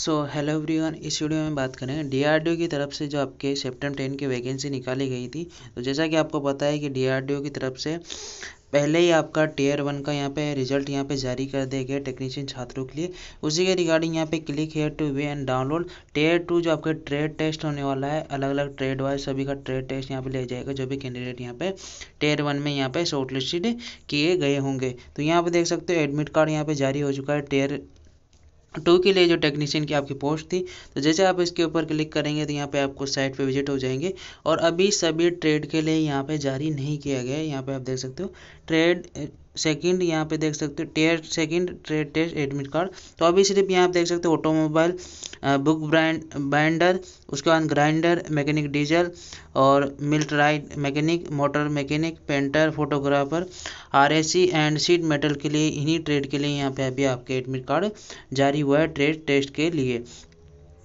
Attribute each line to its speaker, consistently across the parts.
Speaker 1: सो hello everyone इस video में बात करें डीआरडीओ की तरफ से जो आपके सेप्टेम्बर टेन की वैकेंसी निकाली गई थी तो जैसा कि आपको पता है कि डीआरडीओ की तरफ से पहले ही आपका टीयर वन का यहाँ पे रिजल्ट यहाँ पे जारी कर दिया गया टेक्नीशियन छात्रों के लिए उसी के रिगार्डिंग यहाँ पे click here to way and download tier two जो आपका ट्रेड टेस्ट होने वाला है अलग अलग ट्रेड वाइज सभी का ट्रेड टेस्ट यहाँ पे ले जाएगा जो भी कैंडिडेट यहाँ पे टीयर वन में यहाँ पे शॉर्टलिस्टेड किए गए होंगे तो यहाँ पर देख सकते हो एडमिट कार्ड यहाँ पर जारी हो चुका है टेयर टू के लिए जो टेक्नीशियन की आपकी पोस्ट थी तो जैसे आप इसके ऊपर क्लिक करेंगे तो यहाँ पे आपको साइट पे विजिट हो जाएंगे और अभी सभी ट्रेड के लिए यहाँ पे जारी नहीं किया गया है यहाँ पे आप देख सकते हो ट्रेड सेकंड यहाँ पे देख सकते हो tier second trade test admit card तो अभी सिर्फ यहाँ पे देख सकते हो ऑटोमोबाइल बुक ब्रांड बाइंडर उसके बाद ग्राइंडर मैकेनिक डीजल और millwright mechanic motor mechanic painter photographer R and sheet metal के लिए इन्हीं ट्रेड के लिए यहाँ पे अभी आपके एडमिट कार्ड जारी हुआ है ट्रेड टेस्ट के लिए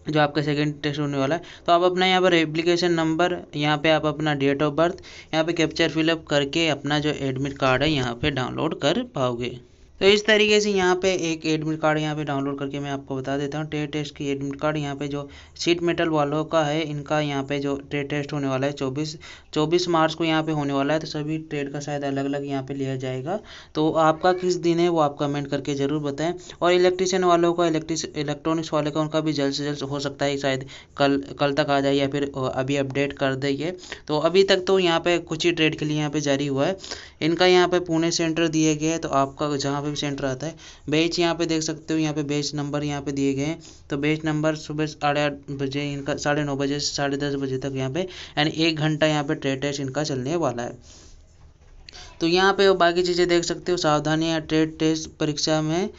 Speaker 1: जो आपका सेकेंड टेस्ट होने वाला है तो आप अपना यहाँ पर एप्लीकेशन नंबर यहाँ पे आप अपना डेट ऑफ बर्थ यहाँ पे कैप्चर फिलअप करके अपना जो एडमिट कार्ड है यहाँ पे डाउनलोड कर पाओगे तो इस तरीके से यहाँ पे एक एडमिट कार्ड यहाँ पे डाउनलोड करके मैं आपको बता देता हूँ ट्रेड टेस्ट की एडमिट कार्ड यहाँ पे जो सीट मेटल वालों का है इनका यहाँ पे जो ट्रेड टेस्ट होने वाला है चौबीस चौबीस मार्च को यहाँ पे होने वाला है तो सभी ट्रेड का शायद अलग अलग यहाँ पे लिया जाएगा तो आपका किस दिन है वो आप कमेंट करके ज़रूर बताएं और इलेक्ट्रीशियन वालों का इलेक्ट्रिस इलेक्ट्रॉनिक्स वाले का उनका भी जल्द से जल्द हो सकता है शायद कल कल तक आ जाए या फिर अभी अपडेट कर देंगे तो अभी तक तो यहाँ पे कुछ ही ट्रेड के लिए यहाँ पे जारी हुआ है इनका यहाँ पे पुणे सेंटर दिए गए तो आपका जहाँ शॉपिंग सेंटर आता है बेच यहाँ पे देख सकते हो यहाँ पे बेच नंबर यहाँ पे दिए गए हैं तो बेच नंबर सुबह साढ़े आठ बजे इनका साढ़े नौ बजे से साढ़े दस बजे तक यहाँ पे यानी एक घंटा यहाँ पे ट्रेड टेस्ट इनका चलने वाला है तो यहाँ पे बाकी चीज़ें देख सकते हो सावधानियाँ ट्रेड टेस्ट परीक्षा में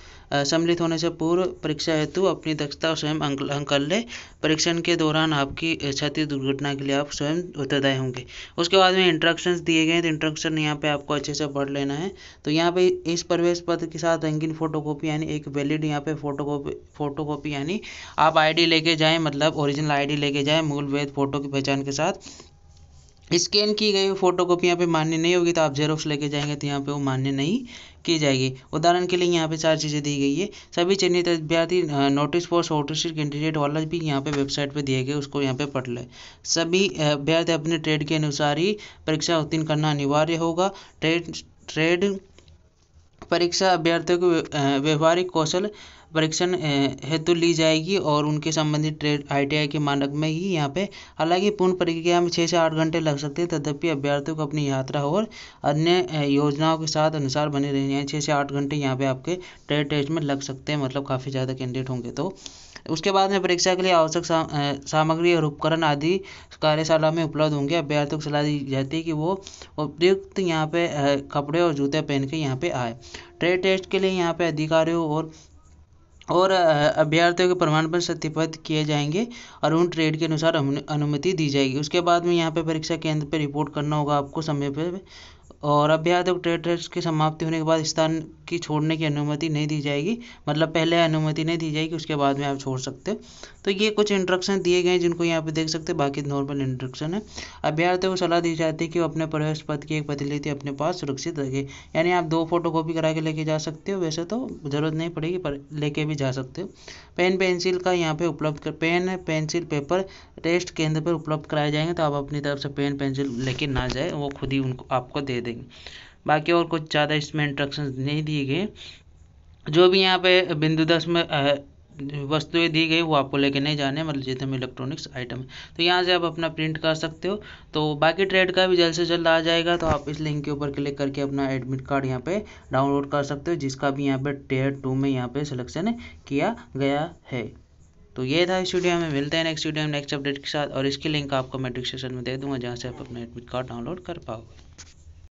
Speaker 1: सम्मिलित होने से पूर्व परीक्षा हेतु अपनी दक्षता और स्वयं अंक कर ले परीक्षण के दौरान आपकी क्षति दुर्घटना के लिए आप स्वयं उत्तरदायी होंगे उसके बाद में इंट्रक्शंस दिए गए हैं तो इंट्रक्शन यहाँ पे आपको अच्छे से पढ़ लेना है तो यहाँ पे इस प्रवेश पत्र के साथ रंगीन फोटोकॉपी यानी एक वैलिड यहाँ पे फोटोकॉपी फोटोकॉपी यानी आप आईडी लेके जाएं मतलब ओरिजिनल आईडी लेके जाएं मूल वेद फोटो की पहचान के साथ स्कैन की गई फोटो कॉपी यहाँ पे मान्य नहीं होगी तो आप जेरोक्स लेके जाएंगे तो यहाँ पे वो मान्य नहीं की जाएगी उदाहरण के लिए यहाँ पे चार चीज़ें दी गई है सभी चिन्हित अभ्यर्थी नोटिस फॉर शॉर्टलिस्टेड कैंडिडेट वाला भी यहाँ पे वेबसाइट पे दिए गए उसको यहाँ पे पढ़ लें सभी अभ्यर्थी अपने ट्रेड के अनुसार ही परीक्षा उत्तीर्ण करना अनिवार्य होगा ट्रेड ट्रेड परीक्षा अभ्यर्थियों के व्यवहारिक कौशल परीक्षण हेतु ली जाएगी और उनके संबंधित ट्रेड आई के मानक में ही यहाँ पे हालांकि पूर्ण प्रक्रिया में छः से आठ घंटे लग सकते हैं तथापि अभ्यर्थियों को अपनी यात्रा और अन्य योजनाओं के साथ अनुसार बने रहने हैं छः से आठ घंटे यहाँ पे आपके ट्रेड टेस्ट में लग सकते हैं मतलब काफ़ी ज़्यादा कैंडिडेट होंगे तो उसके बाद में परीक्षा के लिए आवश्यक सा, सामग्री और उपकरण आदि कार्यशाला में उपलब्ध होंगे अभ्यर्थियों को सलाह दी जाती है कि वो उपयुक्त यहाँ पे कपड़े और जूते पहन के यहाँ पे आए ट्रेड टेस्ट के लिए यहाँ पे अधिकारियों और और अभ्यर्थियों के प्रमाण पत्र सत्यापित किए जाएंगे और उन ट्रेड के अनुसार अनुमति दी जाएगी उसके बाद में यहाँ पे परीक्षा केंद्र पे रिपोर्ट करना होगा आपको समय पे और ट्रेड ट्रेड की समाप्ति होने के बाद स्थान की छोड़ने की अनुमति नहीं दी जाएगी मतलब पहले अनुमति नहीं दी जाएगी उसके बाद में आप छोड़ सकते तो ये कुछ इंट्रक्शन दिए गए हैं जिनको यहाँ पे देख सकते हैं बाकी नॉर्मल इंट्रक्शन है अभ्यार्थियों को सलाह दी जाती है कि वो अपने प्रवेश पद की एक प्रतिलिपि अपने पास सुरक्षित रखे यानी आप दो फोटो कॉपी करा के लेके जा सकते हो वैसे तो ज़रूरत नहीं पड़ेगी पर लेके भी जा सकते हो पेन पेंसिल का यहाँ पे उपलब्ध कर पेन पेंसिल पेपर टेस्ट केंद्र पर उपलब्ध कराए जाएंगे तो आप अपनी तरफ से पेन पेंसिल लेके ना जाए वो खुद ही उनको आपको दे दे देंगे बाकी और कुछ ज़्यादा इसमें इंस्ट्रक्शंस नहीं दिए गए जो भी यहाँ पे बिंदु दस में वस्तुएं दी गई वो आपको लेके नहीं जाने मतलब जितने इलेक्ट्रॉनिक्स आइटम तो यहाँ से आप अपना प्रिंट कर सकते हो तो बाकी ट्रेड का भी जल्द से जल्द आ जाएगा तो आप इस लिंक के ऊपर क्लिक करके अपना एडमिट कार्ड यहाँ पे डाउनलोड कर सकते हो जिसका भी यहाँ पे टेयर टू में यहाँ पे सिलेक्शन किया गया है तो ये था इस वीडियो में मिलते हैं नेक्स्ट वीडियो में नेक्स्ट अपडेट के साथ और इसकी लिंक आपको मैं डिस्क्रिप्शन में दे दूंगा जहाँ से आप अपना एडमिट कार्ड डाउनलोड कर पाओगे